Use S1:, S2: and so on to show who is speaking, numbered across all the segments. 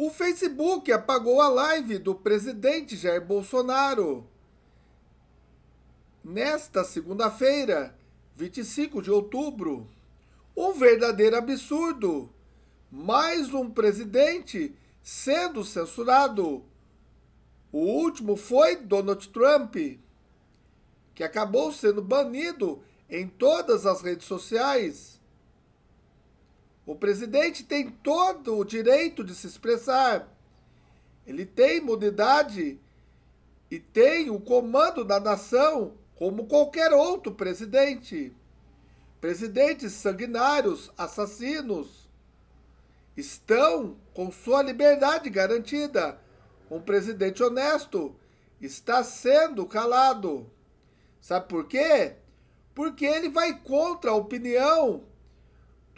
S1: O Facebook apagou a live do presidente Jair Bolsonaro. Nesta segunda-feira, 25 de outubro, um verdadeiro absurdo. Mais um presidente sendo censurado. O último foi Donald Trump, que acabou sendo banido em todas as redes sociais. O presidente tem todo o direito de se expressar. Ele tem imunidade e tem o comando da nação como qualquer outro presidente. Presidentes sanguinários, assassinos, estão com sua liberdade garantida. Um presidente honesto está sendo calado. Sabe por quê? Porque ele vai contra a opinião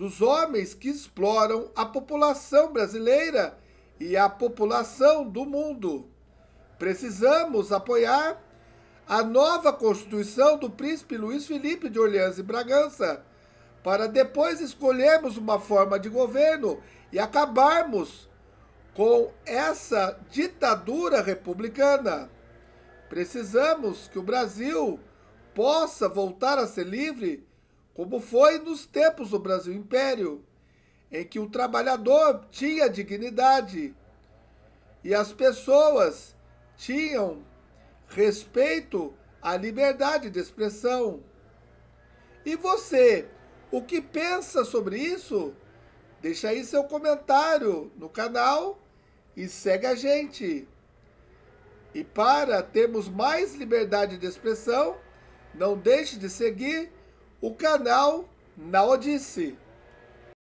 S1: dos homens que exploram a população brasileira e a população do mundo. Precisamos apoiar a nova Constituição do príncipe Luiz Felipe de Orleans e Bragança, para depois escolhermos uma forma de governo e acabarmos com essa ditadura republicana. Precisamos que o Brasil possa voltar a ser livre como foi nos tempos do Brasil Império, em que o trabalhador tinha dignidade e as pessoas tinham respeito à liberdade de expressão. E você, o que pensa sobre isso? Deixa aí seu comentário no canal e segue a gente. E para termos mais liberdade de expressão, não deixe de seguir o canal na Odisse.